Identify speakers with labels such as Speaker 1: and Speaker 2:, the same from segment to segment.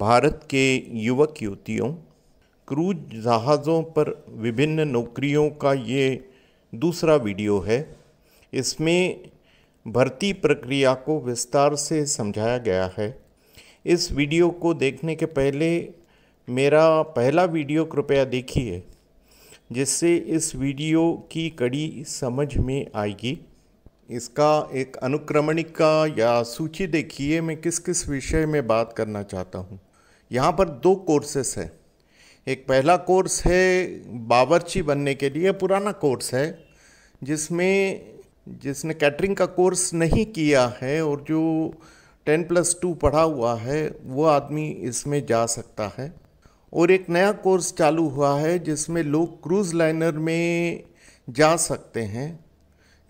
Speaker 1: भारत के युवक युवतियों क्रूज जहाज़ों पर विभिन्न नौकरियों का ये दूसरा वीडियो है इसमें भर्ती प्रक्रिया को विस्तार से समझाया गया है इस वीडियो को देखने के पहले मेरा पहला वीडियो कृपया देखिए जिससे इस वीडियो की कड़ी समझ में आएगी इसका एक अनुक्रमणिका या सूची देखिए मैं किस किस विषय में बात करना चाहता हूँ यहाँ पर दो कोर्सेस हैं एक पहला कोर्स है बावर्ची बनने के लिए पुराना कोर्स है जिसमें जिसने कैटरिंग का कोर्स नहीं किया है और जो टेन प्लस टू पढ़ा हुआ है वो आदमी इसमें जा सकता है और एक नया कोर्स चालू हुआ है जिसमें लोग क्रूज़ लाइनर में जा सकते हैं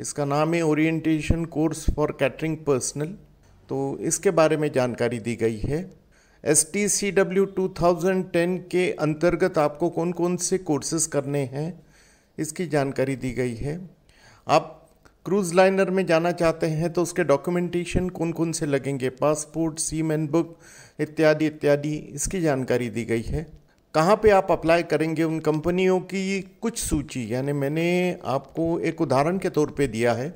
Speaker 1: इसका नाम है orientation course for catering personnel तो इसके बारे में जानकारी दी गई है S T C W two thousand ten के अंतर्गत आपको कौन कौन से कोर्सेज़ करने हैं इसकी जानकारी दी गई है आप क्रूज़ लाइनर में जाना चाहते हैं तो उसके डॉक्यूमेंटेशन कौन कौन से लगेंगे पासपोर्ट सीम बुक इत्यादि इत्यादि इसकी जानकारी दी गई है कहाँ पे आप अप्लाई करेंगे उन कंपनियों की कुछ सूची यानी मैंने आपको एक उदाहरण के तौर पे दिया है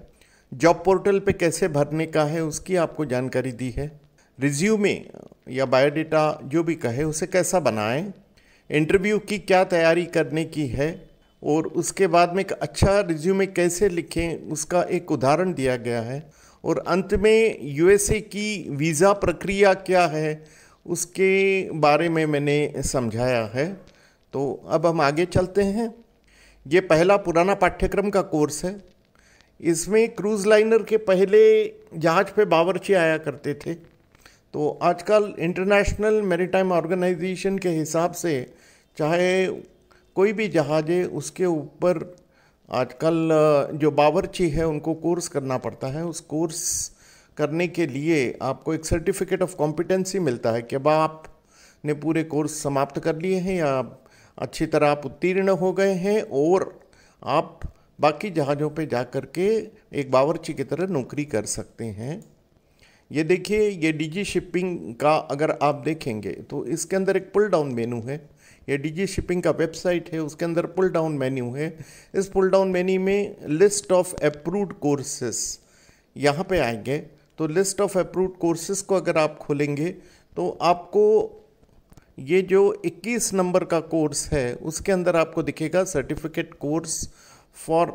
Speaker 1: जॉब पोर्टल पे कैसे भरने का है उसकी आपको जानकारी दी है रिज्यूमे या बायोडेटा जो भी कहे उसे कैसा बनाएं इंटरव्यू की क्या तैयारी करने की है और उसके बाद में एक अच्छा रिज्यूमे कैसे लिखें उसका एक उदाहरण दिया गया है और अंत में यूएसए की वीज़ा प्रक्रिया क्या है उसके बारे में मैंने समझाया है तो अब हम आगे चलते हैं ये पहला पुराना पाठ्यक्रम का कोर्स है इसमें क्रूज लाइनर के पहले जहाज़ पे बावरची आया करते थे तो आजकल इंटरनेशनल मेरीटाइम ऑर्गेनाइजेशन के हिसाब से चाहे कोई भी जहाज़ है उसके ऊपर आजकल जो बावरची है उनको कोर्स करना पड़ता है उस कोर्स करने के लिए आपको एक सर्टिफिकेट ऑफ कॉम्पिटेंसी मिलता है कि अब आपने पूरे कोर्स समाप्त कर लिए हैं या अच्छी तरह आप उत्तीर्ण हो गए हैं और आप बाकी जहाज़ों पे जा कर के एक बावरची की तरह नौकरी कर सकते हैं ये देखिए ये डीजी शिपिंग का अगर आप देखेंगे तो इसके अंदर एक पुल डाउन मेन्यू है ये डीजी शिपिंग का वेबसाइट है उसके अंदर पुल डाउन मेन्यू है इस पुल डाउन मेन्यू में लिस्ट ऑफ अप्रूव्ड कोर्सेस यहाँ पे आएंगे तो लिस्ट ऑफ अप्रूव्ड कोर्सेज़ को अगर आप खोलेंगे तो आपको ये जो 21 नंबर का कोर्स है उसके अंदर आपको दिखेगा certificate course for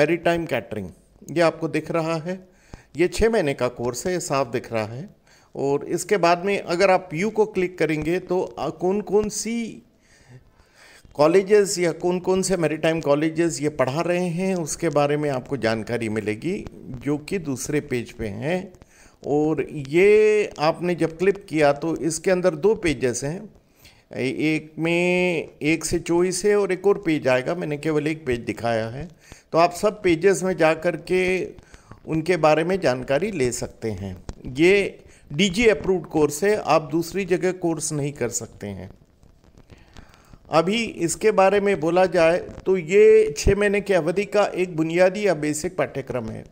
Speaker 1: maritime catering ये आपको दिख रहा है ये छः महीने का कोर्स है ये साफ दिख रहा है और इसके बाद में अगर आप यू को क्लिक करेंगे तो कौन कौन सी कॉलेजेस या कौन कौन से मैरीटाइम कॉलेजेस ये पढ़ा रहे हैं उसके बारे में आपको जानकारी मिलेगी जो कि दूसरे पेज पे हैं और ये आपने जब क्लिप किया तो इसके अंदर दो पेजेस हैं एक में एक से चौबीस है और एक और पेज आएगा मैंने केवल एक पेज दिखाया है तो आप सब पेजेस में जा कर के उनके बारे में जानकारी ले सकते हैं ये डीजी अप्रूव्ड कोर्स है आप दूसरी जगह कोर्स नहीं कर सकते हैं अभी इसके बारे में बोला जाए तो ये छः महीने की अवधि का एक बुनियादी या बेसिक पाठ्यक्रम है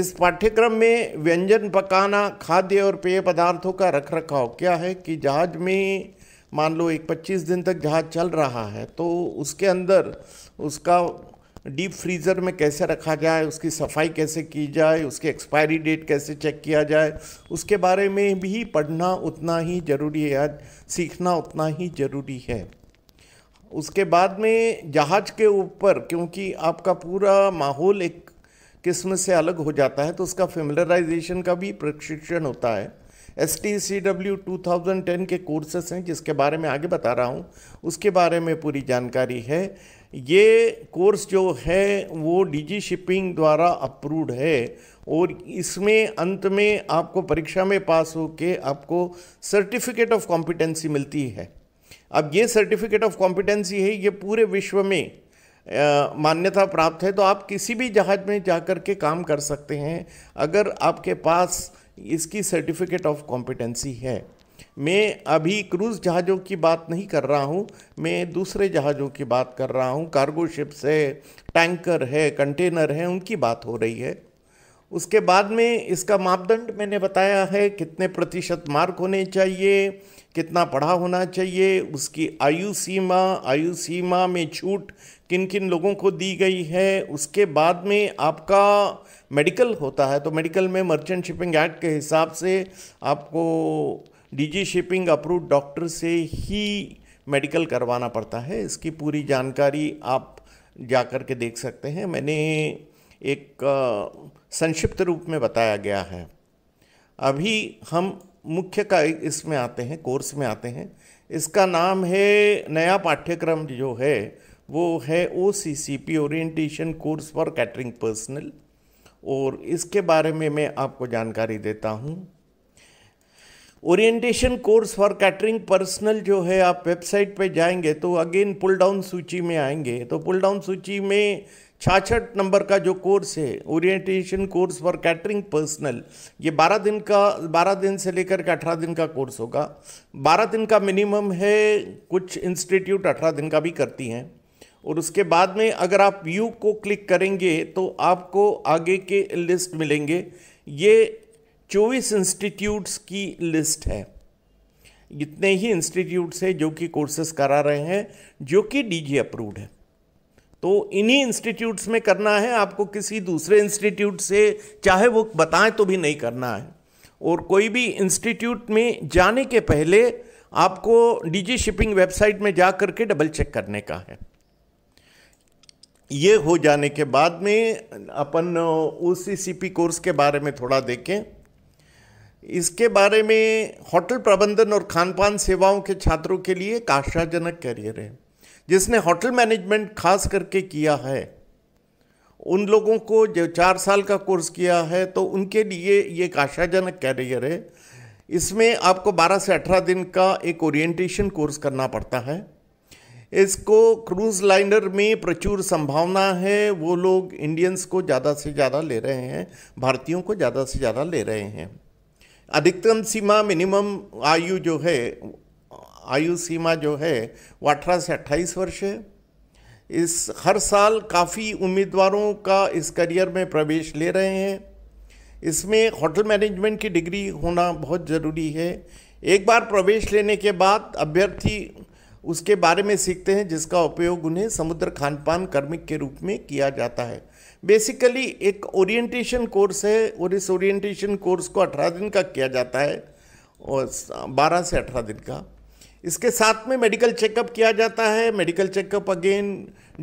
Speaker 1: इस पाठ्यक्रम में व्यंजन पकाना खाद्य और पेय पदार्थों का रख रखाव क्या है कि जहाज में मान लो एक 25 दिन तक जहाज चल रहा है तो उसके अंदर उसका डीप फ्रीज़र में कैसे रखा जाए उसकी सफाई कैसे की जाए उसकी एक्सपायरी डेट कैसे चेक किया जाए उसके बारे में भी पढ़ना उतना ही ज़रूरी है सीखना उतना ही ज़रूरी है उसके बाद में जहाज के ऊपर क्योंकि आपका पूरा माहौल एक किस्म से अलग हो जाता है तो उसका फेमिलराइजेशन का भी प्रशिक्षण होता है S T C W two thousand ten के कोर्सेस हैं जिसके बारे में आगे बता रहा हूँ उसके बारे में पूरी जानकारी है ये कोर्स जो है वो डीजी शिपिंग द्वारा अप्रूव्ड है और इसमें अंत में आपको परीक्षा में पास होके आपको सर्टिफिकेट ऑफ कॉम्पिटेंसी मिलती है अब ये सर्टिफिकेट ऑफ कॉम्पिटेंसी है ये पूरे विश्व में मान्यता प्राप्त है तो आप किसी भी जहाज में जा कर के काम कर सकते हैं अगर आपके पास इसकी सर्टिफिकेट ऑफ कॉम्पिटेंसी है मैं अभी क्रूज़ जहाज़ों की बात नहीं कर रहा हूँ मैं दूसरे जहाज़ों की बात कर रहा हूँ कार्गो शिप्स है टैंकर है कंटेनर है उनकी बात हो रही है उसके बाद में इसका मापदंड मैंने बताया है कितने प्रतिशत मार्क होने चाहिए कितना पढ़ा होना चाहिए उसकी आयु सीमा आयु सीमा में छूट किन किन लोगों को दी गई है उसके बाद में आपका मेडिकल होता है तो मेडिकल में मर्चेंट शिपिंग एक्ट के हिसाब से आपको डीजी शिपिंग अप्रूव डॉक्टर से ही मेडिकल करवाना पड़ता है इसकी पूरी जानकारी आप जा कर के देख सकते हैं मैंने एक संक्षिप्त रूप में बताया गया है अभी हम मुख्य का इसमें आते हैं कोर्स में आते हैं इसका नाम है नया पाठ्यक्रम जो है वो है O C C P orientation course for catering personnel और इसके बारे में मैं आपको जानकारी देता हूँ orientation course for catering personnel जो है आप वेबसाइट पे जाएंगे तो अगेन पुल डाउन सूची में आएंगे तो पुल डाउन सूची में छाछठ नंबर का जो कोर्स है orientation course for catering personnel ये बारह दिन का बारह दिन से लेकर के अठारह दिन का कोर्स होगा बारह दिन का मिनिमम है कुछ इंस्टीट्यूट अठारह दिन का भी करती हैं और उसके बाद में अगर आप यू को क्लिक करेंगे तो आपको आगे के लिस्ट मिलेंगे ये चौबीस इंस्टीट्यूट्स की लिस्ट है इतने ही इंस्टीट्यूट्स हैं जो कि कोर्सेस करा रहे हैं जो कि डी अप्रूव्ड है तो इन्हीं इंस्टीट्यूट्स में करना है आपको किसी दूसरे इंस्टीट्यूट से चाहे वो बताएं तो भी नहीं करना है और कोई भी इंस्टीट्यूट में जाने के पहले आपको डीजी शिपिंग वेबसाइट में जा करके डबल चेक करने का है ये हो जाने के बाद में अपन ओ कोर्स के बारे में थोड़ा देखें इसके बारे में होटल प्रबंधन और खान पान सेवाओं के छात्रों के लिए एक आशाजनक करियर है जिसने होटल मैनेजमेंट खास करके किया है उन लोगों को जो चार साल का कोर्स किया है तो उनके लिए ये एक आशाजनक कैरियर है इसमें आपको 12 से 18 दिन का एक ओरिएंटेशन कोर्स करना पड़ता है इसको क्रूज लाइनर में प्रचुर संभावना है वो लोग इंडियंस को ज़्यादा से ज़्यादा ले रहे हैं भारतीयों को ज़्यादा से ज़्यादा ले रहे हैं अधिकतम सीमा मिनिमम आयु जो है आयु सीमा जो है वो अठारह से अट्ठाईस वर्ष है इस हर साल काफ़ी उम्मीदवारों का इस करियर में प्रवेश ले रहे हैं इसमें होटल मैनेजमेंट की डिग्री होना बहुत ज़रूरी है एक बार प्रवेश लेने के बाद अभ्यर्थी उसके बारे में सीखते हैं जिसका उपयोग उन्हें समुद्र खान पान कर्मिक के रूप में किया जाता है बेसिकली एक ओरिएंटेशन कोर्स है और इस ओरिएंटेशन कोर्स को अठारह दिन का किया जाता है और बारह से अठारह दिन का इसके साथ में मेडिकल चेकअप किया जाता है medical checkup again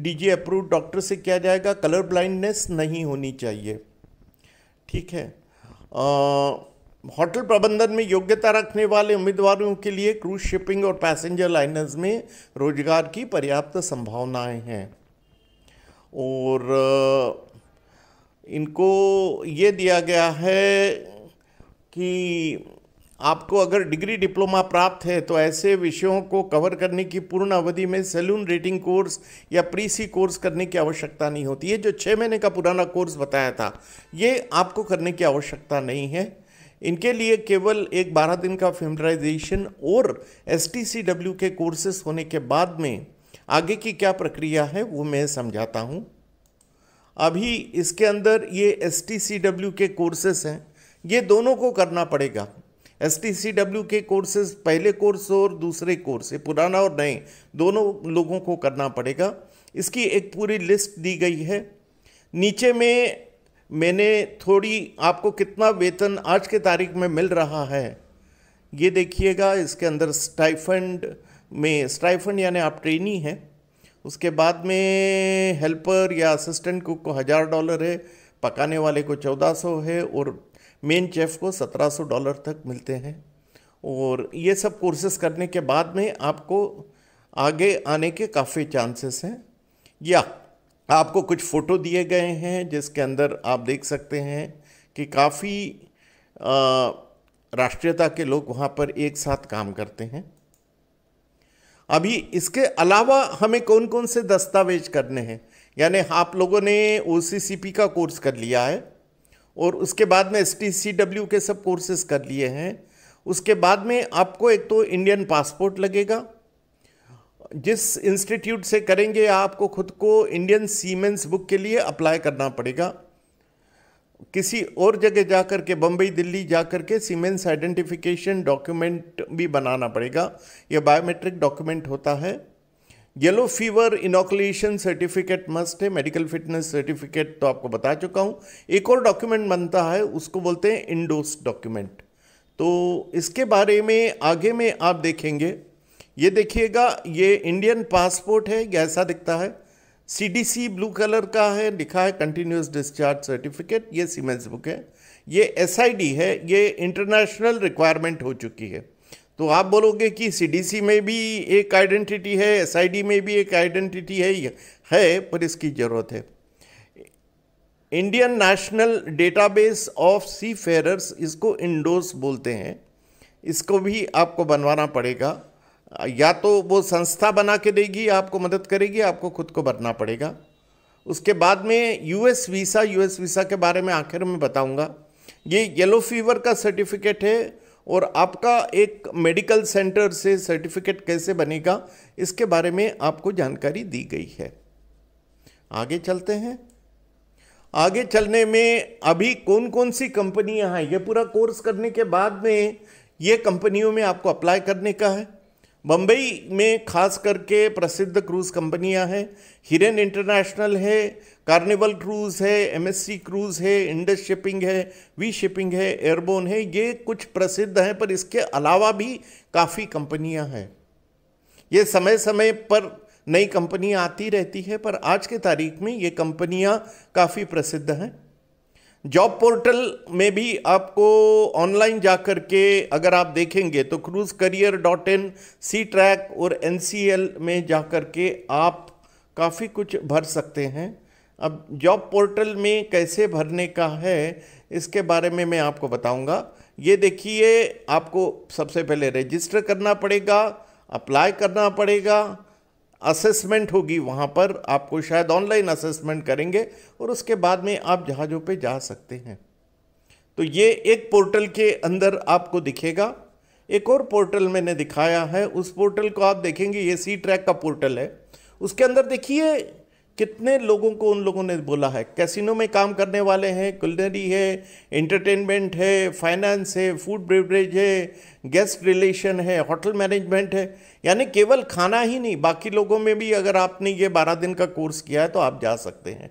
Speaker 1: DG approve doctor से किया जाएगा कलर ब्लाइंडनेस नहीं होनी चाहिए ठीक है होटल प्रबंधन में योग्यता रखने वाले उम्मीदवारों के लिए क्रूज शिपिंग और पैसेंजर लाइनर्स में रोजगार की पर्याप्त संभावनाएं हैं और इनको ये दिया गया है कि आपको अगर डिग्री डिप्लोमा प्राप्त है तो ऐसे विषयों को कवर करने की पूर्ण अवधि में सैलून रेटिंग कोर्स या प्री सी कोर्स करने की आवश्यकता नहीं होती है जो छः महीने का पुराना कोर्स बताया था ये आपको करने की आवश्यकता नहीं है इनके लिए केवल एक बारह दिन का फेमराइजेशन और एस के कोर्सेस होने के बाद में आगे की क्या प्रक्रिया है वो मैं समझाता हूँ अभी इसके अंदर ये एस के कोर्सेस हैं ये दोनों को करना पड़ेगा एस टी सी डब्ल्यू के कोर्सेज पहले कोर्स और दूसरे कोर्स पुराना और नए दोनों लोगों को करना पड़ेगा इसकी एक पूरी लिस्ट दी गई है नीचे में मैंने थोड़ी आपको कितना वेतन आज के तारीख में मिल रहा है ये देखिएगा इसके अंदर स्टाइफंड में स्टाइफंड यानी आप ट्रेनी हैं उसके बाद में हेल्पर या असिस्टेंट कुक को हज़ार डॉलर है पकाने वाले को चौदह सौ है और मेन चेफ़ को 1700 डॉलर तक मिलते हैं और ये सब कोर्सेस करने के बाद में आपको आगे आने के काफ़ी चांसेस हैं या आपको कुछ फ़ोटो दिए गए हैं जिसके अंदर आप देख सकते हैं कि काफ़ी राष्ट्रीयता के लोग वहाँ पर एक साथ काम करते हैं अभी इसके अलावा हमें कौन कौन से दस्तावेज करने हैं यानी आप लोगों ने ओ का कोर्स कर लिया है और उसके बाद में एस टी सी डब्ल्यू के सब कोर्सेज कर लिए हैं उसके बाद में आपको एक तो इंडियन पासपोर्ट लगेगा जिस इंस्टीट्यूट से करेंगे आपको खुद को इंडियन सीमेंस बुक के लिए अप्लाई करना पड़ेगा किसी और जगह जा कर के बम्बई दिल्ली जा कर के सीमेंस आइडेंटिफिकेशन डॉक्यूमेंट भी बनाना पड़ेगा यह बायोमेट्रिक डॉक्यूमेंट होता है yellow fever inoculation certificate must है मेडिकल फिटनेस सर्टिफिकेट तो आपको बता चुका हूँ एक और डॉक्यूमेंट बनता है उसको बोलते हैं इंडोस डॉक्यूमेंट तो इसके बारे में आगे में आप देखेंगे ये देखिएगा ये इंडियन पासपोर्ट है यह ऐसा दिखता है सीडीसी ब्लू कलर का है लिखा है कंटिन्यूस डिस्चार्ज सर्टिफिकेट ये सीमेंस बुक है ये एसआईडी है ये इंटरनेशनल रिक्वायरमेंट हो चुकी है तो आप बोलोगे कि सी में भी एक आइडेंटिटी है एस में भी एक आइडेंटिटी है है पर इसकी ज़रूरत है Indian National Database of Seafarers इसको इंडोस बोलते हैं इसको भी आपको बनवाना पड़ेगा या तो वो संस्था बना के देगी आपको मदद करेगी आपको खुद को भरना पड़ेगा उसके बाद में यूएस वीसा यूएस वीसा के बारे में आखिर में बताऊंगा ये येलो फीवर का सर्टिफिकेट है और आपका एक मेडिकल सेंटर से सर्टिफिकेट कैसे बनेगा इसके बारे में आपको जानकारी दी गई है आगे चलते हैं आगे चलने में अभी कौन कौन सी कंपनियां हैं ये पूरा कोर्स करने के बाद में ये कंपनियों में आपको अप्लाई करने का है बम्बई में खास करके प्रसिद्ध क्रूज़ कंपनियां हैं हिरन इंटरनेशनल है कार्निवल क्रूज़ है एमएससी क्रूज़ है इंडस शिपिंग है वी शिपिंग है एयरबोन है ये कुछ प्रसिद्ध हैं पर इसके अलावा भी काफ़ी कंपनियां हैं ये समय समय पर नई कंपनियां आती रहती है पर आज के तारीख में ये कंपनियां काफ़ी प्रसिद्ध हैं जॉब पोर्टल में भी आपको ऑनलाइन जा कर के अगर आप देखेंगे तो cruise career dot in sea track और एन सी एल में जा कर के आप काफ़ी कुछ भर सकते हैं अब जॉब पोर्टल में कैसे भरने का है इसके बारे में मैं आपको बताऊंगा ये देखिए आपको सबसे पहले रजिस्टर करना पड़ेगा अप्लाई करना पड़ेगा असेसमेंट होगी वहाँ पर आपको शायद ऑनलाइन असेसमेंट करेंगे और उसके बाद में आप जहाज़ों पे जा सकते हैं तो ये एक पोर्टल के अंदर आपको दिखेगा एक और पोर्टल मैंने दिखाया है उस पोर्टल को आप देखेंगे ये सी ट्रैक का पोर्टल है उसके अंदर देखिए कितने लोगों को उन लोगों ने बोला है कैसीनो में काम करने वाले हैं कुलनरी है इंटरटेनमेंट है फाइनेंस है फूड बेवरेज है गेस्ट रिलेशन है होटल मैनेजमेंट है यानी केवल खाना ही नहीं बाकी लोगों में भी अगर आपने ये बारह दिन का कोर्स किया है तो आप जा सकते हैं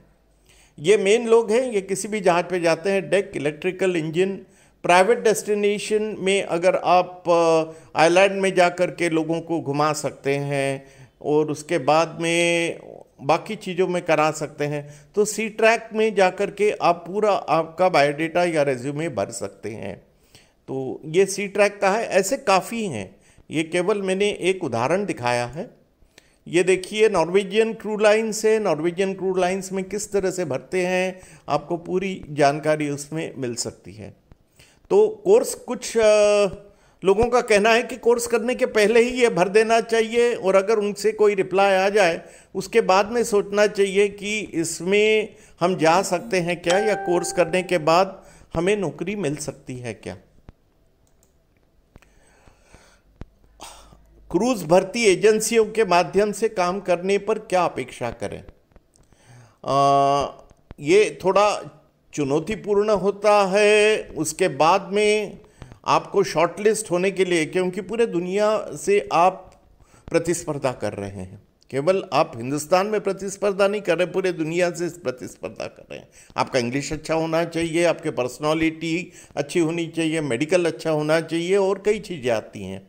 Speaker 1: ये मेन लोग हैं ये किसी भी जहाज़ पे जाते हैं deck electrical engine private destination में अगर आप आइलैंड uh, में जा कर के लोगों को घुमा सकते हैं और उसके बाद में बाकी चीज़ों में करा सकते हैं तो सी ट्रैक में जा कर के आप पूरा आपका बायोडेटा या रेज्यूमे भर सकते हैं तो ये सी ट्रैक का है ऐसे काफ़ी हैं ये केवल मैंने एक उदाहरण दिखाया है ये देखिए नॉर्वेजियन क्रू लाइन्स है नॉर्वेजियन क्रू लाइन्स में किस तरह से भरते हैं आपको पूरी जानकारी उसमें मिल सकती है तो कोर्स कुछ आ, लोगों का कहना है कि कोर्स करने के पहले ही ये भर देना चाहिए और अगर उनसे कोई रिप्लाई आ जाए उसके बाद में सोचना चाहिए कि इसमें हम जा सकते हैं क्या या कोर्स करने के बाद हमें नौकरी मिल सकती है क्या क्रूज भर्ती एजेंसियों के माध्यम से काम करने पर क्या अपेक्षा करें आ, ये थोड़ा चुनौतीपूर्ण होता है उसके बाद में आपको शॉर्टलिस्ट होने के लिए क्योंकि पूरे दुनिया से आप प्रतिस्पर्धा कर रहे हैं केवल आप हिंदुस्तान में प्रतिस्पर्धा नहीं कर रहे पूरे दुनिया से प्रतिस्पर्धा कर रहे हैं आपका इंग्लिश अच्छा होना चाहिए आपके पर्सनालिटी अच्छी होनी चाहिए मेडिकल अच्छा होना चाहिए और कई चीज़ें आती हैं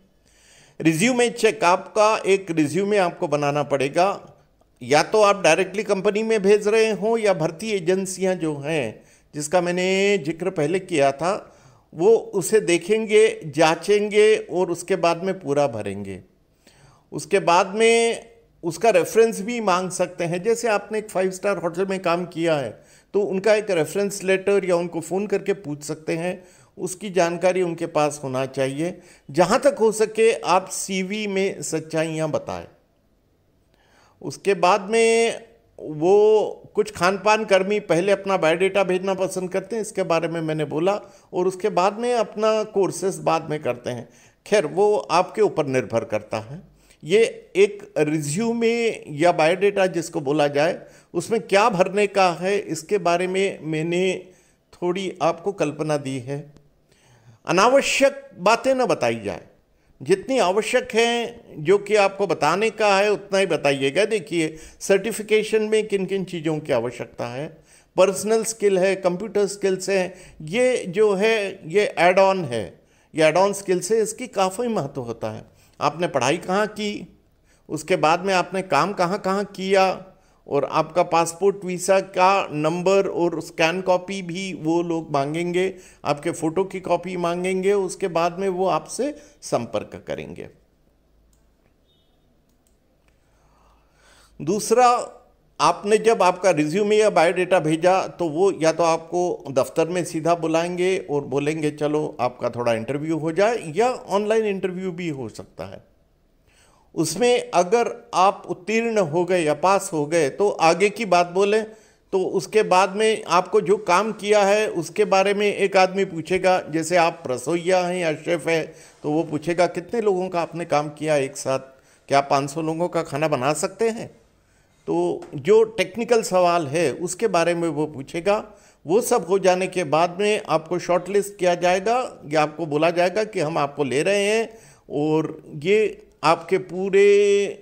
Speaker 1: रिज्यूमे चेक आपका एक रिज्यूमे आपको बनाना पड़ेगा या तो आप डायरेक्टली कंपनी में भेज रहे हों या भर्ती एजेंसियां जो हैं जिसका मैंने जिक्र पहले किया था वो उसे देखेंगे जांचेंगे और उसके बाद में पूरा भरेंगे उसके बाद में उसका रेफरेंस भी मांग सकते हैं जैसे आपने एक फाइव स्टार होटल में काम किया है तो उनका एक रेफरेंस लेटर या उनको फ़ोन करके पूछ सकते हैं उसकी जानकारी उनके पास होना चाहिए जहाँ तक हो सके आप सीवी में सच्चाइयाँ बताएं उसके बाद में वो कुछ खान पान कर्मी पहले अपना बायोडेटा भेजना पसंद करते हैं इसके बारे में मैंने बोला और उसके बाद में अपना कोर्सेस बाद में करते हैं खैर वो आपके ऊपर निर्भर करता है ये एक रिज्यूमे या बायोडेटा जिसको बोला जाए उसमें क्या भरने का है इसके बारे में मैंने थोड़ी आपको कल्पना दी है अनावश्यक बातें न बताई जाए जितनी आवश्यक है जो कि आपको बताने का है उतना ही बताइएगा देखिए सर्टिफिकेशन में किन किन चीज़ों की आवश्यकता है पर्सनल स्किल है कंप्यूटर स्किल्स हैं ये जो है ये एड ऑन है ये एड ऑन स्किल्स है इसकी काफ़ी महत्व होता है आपने पढ़ाई कहाँ की उसके बाद में आपने काम कहाँ कहाँ किया और आपका पासपोर्ट वीसा का नंबर और स्कैन कॉपी भी वो लोग मांगेंगे आपके फ़ोटो की कॉपी मांगेंगे उसके बाद में वो आपसे संपर्क करेंगे दूसरा आपने जब आपका रिज्यूमे या बायोडेटा भेजा तो वो या तो आपको दफ्तर में सीधा बुलाएंगे और बोलेंगे चलो आपका थोड़ा इंटरव्यू हो जाए या ऑनलाइन इंटरव्यू भी हो सकता है उसमें अगर आप उत्तीर्ण हो गए या पास हो गए तो आगे की बात बोले तो उसके बाद में आपको जो काम किया है उसके बारे में एक आदमी पूछेगा जैसे आप रसोईया हैं या शेफ़ है तो वो पूछेगा कितने लोगों का आपने काम किया एक साथ क्या 500 लोगों का खाना बना सकते हैं तो जो टेक्निकल सवाल है उसके बारे में वो पूछेगा वो सब हो जाने के बाद में आपको शॉर्टलिस्ट किया जाएगा या आपको बोला जाएगा कि हम आपको ले रहे हैं और ये आपके पूरे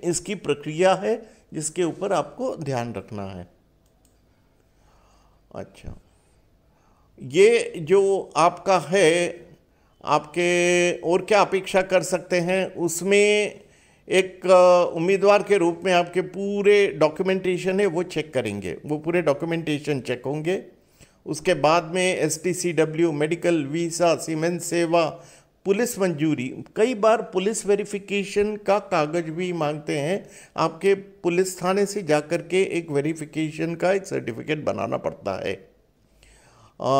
Speaker 1: इसकी प्रक्रिया है जिसके ऊपर आपको ध्यान रखना है अच्छा ये जो आपका है आपके और क्या अपेक्षा कर सकते हैं उसमें एक उम्मीदवार के रूप में आपके पूरे डॉक्यूमेंटेशन है वो चेक करेंगे वो पूरे डॉक्यूमेंटेशन चेक होंगे उसके बाद में एस मेडिकल वीसा सीमेंट सेवा पुलिस मंजूरी कई बार पुलिस वेरिफिकेशन का कागज़ भी मांगते हैं आपके पुलिस थाने से जा के एक वेरिफिकेशन का एक सर्टिफिकेट बनाना पड़ता है आ,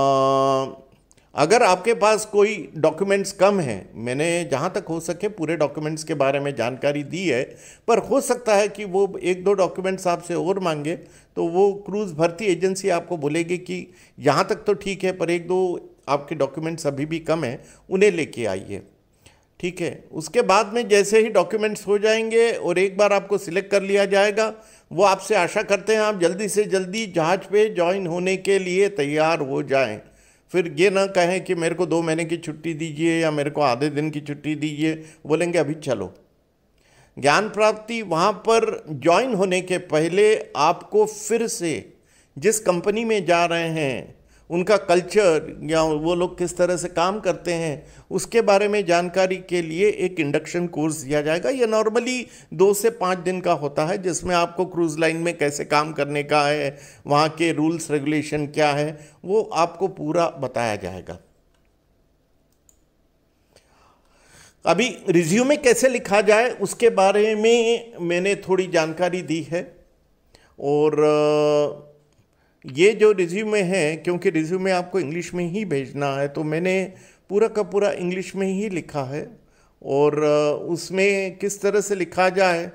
Speaker 1: अगर आपके पास कोई डॉक्यूमेंट्स कम हैं मैंने जहाँ तक हो सके पूरे डॉक्यूमेंट्स के बारे में जानकारी दी है पर हो सकता है कि वो एक दो डॉक्यूमेंट्स आपसे और मांगे तो वो क्रूज़ भर्ती एजेंसी आपको बोलेगी कि यहाँ तक तो ठीक है पर एक दो आपके डॉक्यूमेंट्स अभी भी कम हैं उन्हें लेके आइए ठीक है उसके बाद में जैसे ही डॉक्यूमेंट्स हो जाएंगे और एक बार आपको सिलेक्ट कर लिया जाएगा वो आपसे आशा करते हैं आप जल्दी से जल्दी जहाज पे ज्वाइन होने के लिए तैयार हो जाएं फिर ये ना कहें कि मेरे को दो महीने की छुट्टी दीजिए या मेरे को आधे दिन की छुट्टी दीजिए बोलेंगे अभी चलो ज्ञान प्राप्ति वहाँ पर ज्वाइन होने के पहले आपको फिर से जिस कंपनी में जा रहे हैं उनका कल्चर या वो लोग किस तरह से काम करते हैं उसके बारे में जानकारी के लिए एक इंडक्शन कोर्स दिया जाएगा ये नॉर्मली दो से पाँच दिन का होता है जिसमें आपको क्रूज़ लाइन में कैसे काम करने का है वहाँ के रूल्स रेगुलेशन क्या है वो आपको पूरा बताया जाएगा अभी रिज्यूमे कैसे लिखा जाए उसके बारे में मैंने थोड़ी जानकारी दी है और ये जो रिज्यूमे है क्योंकि रिज्यूमे आपको इंग्लिश में ही भेजना है तो मैंने पूरा का पूरा इंग्लिश में ही लिखा है और उसमें किस तरह से लिखा जाए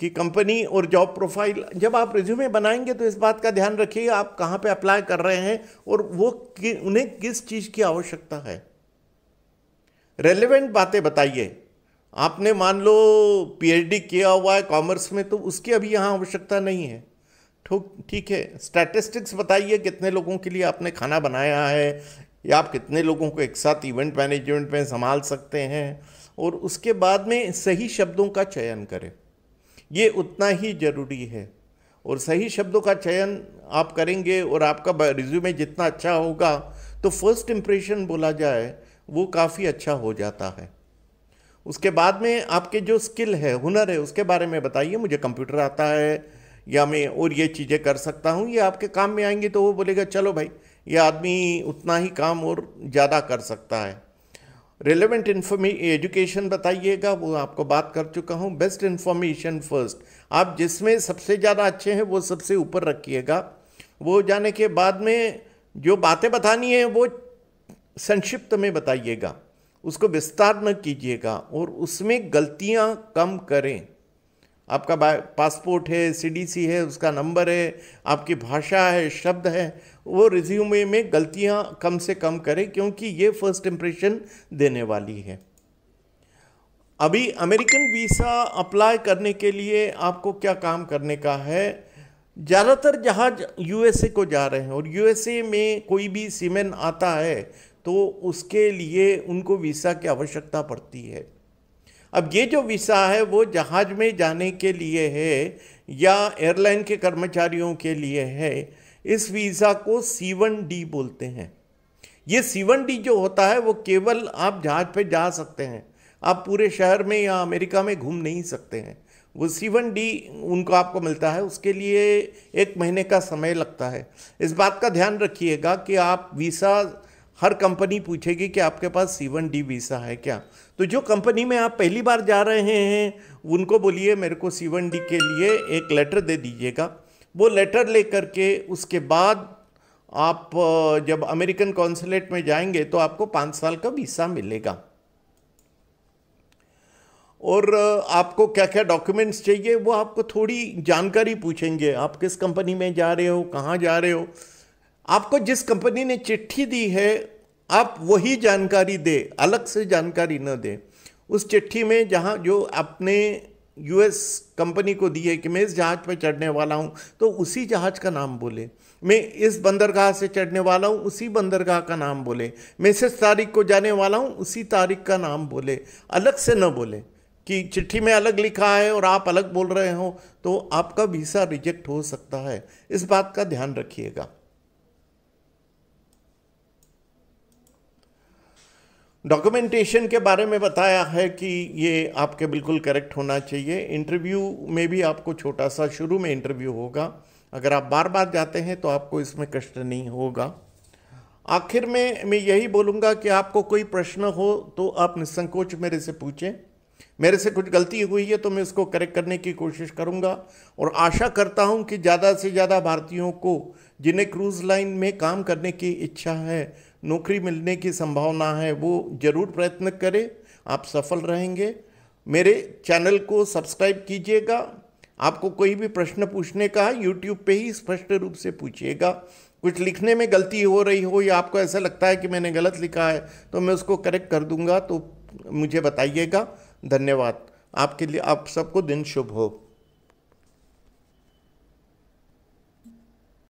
Speaker 1: कि कंपनी और जॉब प्रोफाइल जब आप रिज्यूमे बनाएंगे तो इस बात का ध्यान रखिए आप कहाँ पे अप्लाई कर रहे हैं और वो कि, उन्हें किस चीज़ की आवश्यकता है रेलेवेंट बातें बताइए आपने मान लो पीएचडी किया हुआ है कॉमर्स में तो उसकी अभी यहाँ आवश्यकता नहीं है ठीक है स्टैटिस्टिक्स बताइए कितने लोगों के लिए आपने खाना बनाया है या आप कितने लोगों को एक साथ इवेंट मैनेजमेंट में संभाल सकते हैं और उसके बाद में सही शब्दों का चयन करें ये उतना ही ज़रूरी है और सही शब्दों का चयन आप करेंगे और आपका रिज्यूमे जितना अच्छा होगा तो फर्स्ट इम्प्रेशन बोला जाए वो काफ़ी अच्छा हो जाता है उसके बाद में आपके जो स्किल है हुनर है उसके बारे में बताइए मुझे कंप्यूटर आता है या मैं और ये चीज़ें कर सकता हूँ ये आपके काम में आएंगे तो वो बोलेगा चलो भाई ये आदमी उतना ही काम और ज़्यादा कर सकता है रेलिवेंट इन्फॉर्मेश एजुकेशन बताइएगा वो आपको बात कर चुका हूँ बेस्ट इन्फॉर्मेशन फर्स्ट आप जिसमें सबसे ज़्यादा अच्छे हैं वो सबसे ऊपर रखिएगा वो जाने के बाद में जो बातें बतानी है वो संक्षिप्त में बताइएगा उसको विस्तार न कीजिएगा और उसमें गलतियाँ कम करें आपका पासपोर्ट है सीडीसी है उसका नंबर है आपकी भाषा है शब्द है वो रिज्यूमे में गलतियां कम से कम करें क्योंकि ये फर्स्ट इम्प्रेशन देने वाली है अभी अमेरिकन वीसा अप्लाई करने के लिए आपको क्या काम करने का है ज़्यादातर जहाज यूएसए को जा रहे हैं और यूएसए में कोई भी सीमेन आता है तो उसके लिए उनको वीसा की आवश्यकता पड़ती है अब ये जो वीसा है वो जहाज़ में जाने के लिए है या एयरलाइन के कर्मचारियों के लिए है इस वीज़ा को सी वन डी बोलते हैं ये सी वन डी जो होता है वो केवल आप जहाज़ पे जा सकते हैं आप पूरे शहर में या अमेरिका में घूम नहीं सकते हैं वो सी वन डी उनको आपको मिलता है उसके लिए एक महीने का समय लगता है इस बात का ध्यान रखिएगा कि आप वीसा हर कंपनी पूछेगी कि आपके पास सी वन डी वीसा है क्या तो जो कंपनी में आप पहली बार जा रहे हैं उनको बोलिए मेरे को सी वन डी के लिए एक लेटर दे दीजिएगा वो लेटर ले के उसके बाद आप जब अमेरिकन कॉन्सुलेट में जाएंगे तो आपको पाँच साल का वीसा मिलेगा और आपको क्या क्या डॉक्यूमेंट्स चाहिए वो आपको थोड़ी जानकारी पूछेंगे आप किस कंपनी में जा रहे हो कहाँ जा रहे हो आपको जिस कंपनी ने चिट्ठी दी है आप वही जानकारी दे अलग से जानकारी न दे उस चिट्ठी में जहाँ जो आपने यूएस कंपनी को दी है कि मैं इस जहाज़ पर चढ़ने वाला हूँ तो उसी जहाज़ का नाम बोले मैं इस बंदरगाह से चढ़ने वाला हूँ उसी बंदरगाह का नाम बोले मैं इस तारीख को जाने वाला हूँ उसी तारीख का नाम बोले अलग से न बोले कि चिट्ठी में अलग लिखा है और आप अलग बोल रहे हो तो आपका वीसा रिजेक्ट हो सकता है इस बात का ध्यान रखिएगा डॉक्यूमेंटेशन के बारे में बताया है कि ये आपके बिल्कुल करेक्ट होना चाहिए इंटरव्यू में भी आपको छोटा सा शुरू में इंटरव्यू होगा अगर आप बार बार जाते हैं तो आपको इसमें कष्ट नहीं होगा आखिर में मैं यही बोलूँगा कि आपको कोई प्रश्न हो तो आप निसंकोच मेरे से पूछें मेरे से कुछ गलती हुई है तो मैं उसको करेक्ट करने की कोशिश करूंगा और आशा करता हूं कि ज़्यादा से ज़्यादा भारतीयों को जिन्हें क्रूज़ लाइन में काम करने की इच्छा है नौकरी मिलने की संभावना है वो ज़रूर प्रयत्न करें आप सफल रहेंगे मेरे चैनल को सब्सक्राइब कीजिएगा आपको कोई भी प्रश्न पूछने का है यूट्यूब पर ही स्पष्ट रूप से पूछिएगा कुछ लिखने में गलती हो रही हो या आपको ऐसा लगता है कि मैंने गलत लिखा है तो मैं उसको करेक्ट कर दूंगा तो मुझे बताइएगा धन्यवाद आपके लिए आप सबको दिन शुभ हो